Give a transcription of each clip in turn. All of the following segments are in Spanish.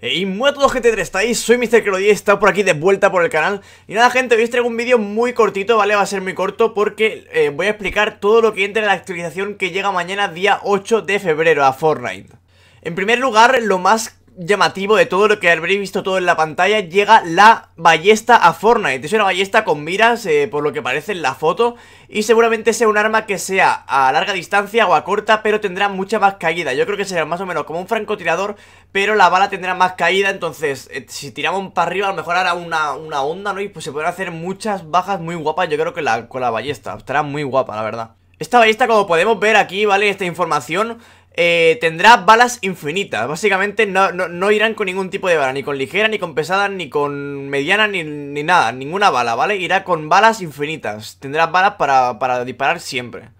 Eh, y muy a todos gente, estáis? Soy Mr. y he estado por aquí de vuelta por el canal Y nada gente, hoy os traigo un vídeo muy cortito, ¿vale? Va a ser muy corto porque eh, voy a explicar todo lo que entra en la actualización que llega mañana día 8 de febrero a Fortnite En primer lugar, lo más llamativo de todo lo que habréis visto todo en la pantalla llega la ballesta a Fortnite. Es una ballesta con miras, eh, por lo que parece en la foto, y seguramente sea un arma que sea a larga distancia o a corta, pero tendrá mucha más caída. Yo creo que será más o menos como un francotirador, pero la bala tendrá más caída, entonces eh, si tiramos para arriba a lo mejor hará una, onda, ¿no? Y pues se pueden hacer muchas bajas muy guapas, yo creo que la, con la ballesta. Estará muy guapa, la verdad. Esta ballesta, como podemos ver aquí, ¿vale? Esta información eh, tendrá balas infinitas. Básicamente no, irán con ningún tipo de bala, ni con ligera, ni con pesada, ni con mediana, ni, nada, ninguna bala, ¿vale? Irá con balas infinitas. Tendrá balas para, para disparar siempre.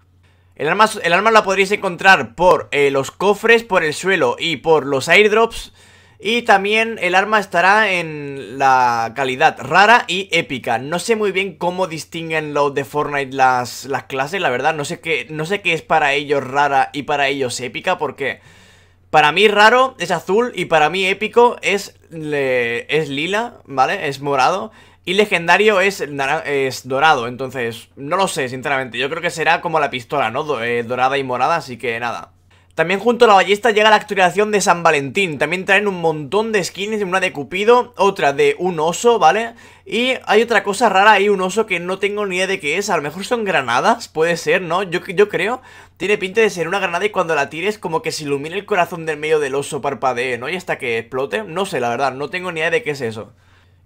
El arma, el arma la podréis encontrar por eh, los cofres, por el suelo y por los airdrops. Y también el arma estará en la calidad rara y épica. No sé muy bien cómo distinguen los de Fortnite las, las clases, la verdad. No sé, qué, no sé qué es para ellos rara y para ellos épica, porque para mí raro es azul y para mí épico es, es lila, ¿vale? Es morado. Y legendario es, es, dorado, entonces no lo sé, sinceramente. Yo creo que será como la pistola, ¿no? Eh, dorada y morada, así que nada. También junto a la ballesta llega la actualización de San Valentín. También traen un montón de skins, una de Cupido, otra de un oso, ¿vale? Y hay otra cosa rara, ahí, un oso que no tengo ni idea de qué es. A lo mejor son granadas, puede ser, ¿no? Yo, yo creo, tiene pinta de ser una granada y cuando la tires como que se ilumina el corazón del medio del oso, parpadee, ¿no? Y hasta que explote, no sé, la verdad, no tengo ni idea de qué es eso.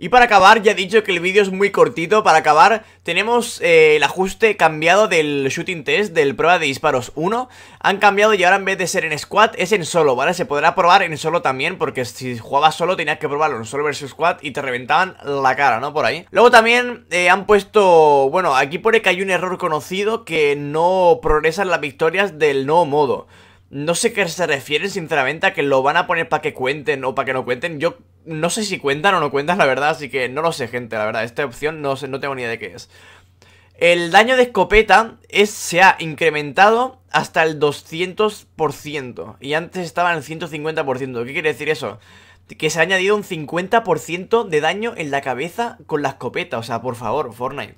Y para acabar, ya he dicho que el vídeo es muy cortito, para acabar tenemos eh, el ajuste cambiado del shooting test, del prueba de disparos 1 Han cambiado y ahora en vez de ser en squad es en solo, ¿vale? Se podrá probar en solo también porque si jugabas solo tenías que probarlo en solo versus squad y te reventaban la cara, ¿no? Por ahí Luego también eh, han puesto, bueno, aquí pone que hay un error conocido que no progresan las victorias del no modo no sé qué se refieren, sinceramente, a que lo van a poner para que cuenten o para que no cuenten. Yo no sé si cuentan o no cuentan, la verdad, así que no lo sé, gente, la verdad. Esta opción no, sé, no tengo ni idea de qué es. El daño de escopeta es, se ha incrementado hasta el 200% y antes estaba en el 150%. ¿Qué quiere decir eso? Que se ha añadido un 50% de daño en la cabeza con la escopeta. O sea, por favor, Fortnite.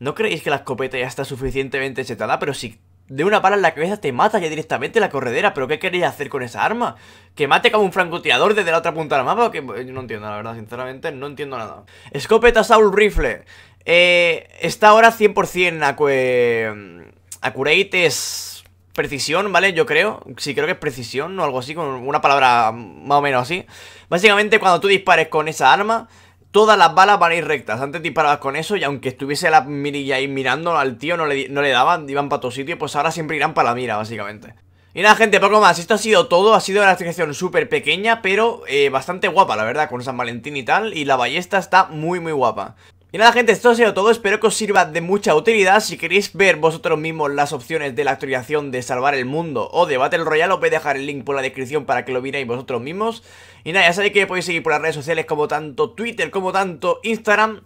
¿No creéis que la escopeta ya está suficientemente chetada? Pero si de una bala en la cabeza te mata ya directamente la corredera, pero ¿qué queréis hacer con esa arma? ¿Que mate como un francotirador desde la otra punta del mapa? Que eh, no entiendo, la verdad, sinceramente, no entiendo nada. Escopeta Saul Rifle. Eh, está ahora 100% acu eh, accurate, es precisión, ¿vale? Yo creo, sí creo que es precisión o algo así, con una palabra más o menos así. Básicamente cuando tú dispares con esa arma... Todas las balas van a ir rectas. Antes disparabas con eso y aunque estuviese la mirilla ahí mirando al tío, no le, daban, iban para todo sitio, pues ahora siempre irán para la mira, básicamente. Y nada, gente, poco más. Esto ha sido todo. Ha sido una explicación súper pequeña, pero eh, bastante guapa, la verdad, con San Valentín y tal. Y la ballesta está muy, muy guapa. Y nada gente, esto ha sido todo, espero que os sirva de mucha utilidad Si queréis ver vosotros mismos las opciones de la actualización de Salvar el Mundo o de Battle Royale Os voy a dejar el link por la descripción para que lo miréis vosotros mismos Y nada, ya sabéis que podéis seguir por las redes sociales como tanto Twitter como tanto Instagram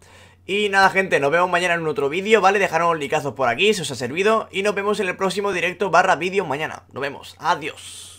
Y nada gente, nos vemos mañana en un otro vídeo, ¿vale? Dejaros licazos por aquí si os ha servido Y nos vemos en el próximo directo barra vídeo mañana Nos vemos, adiós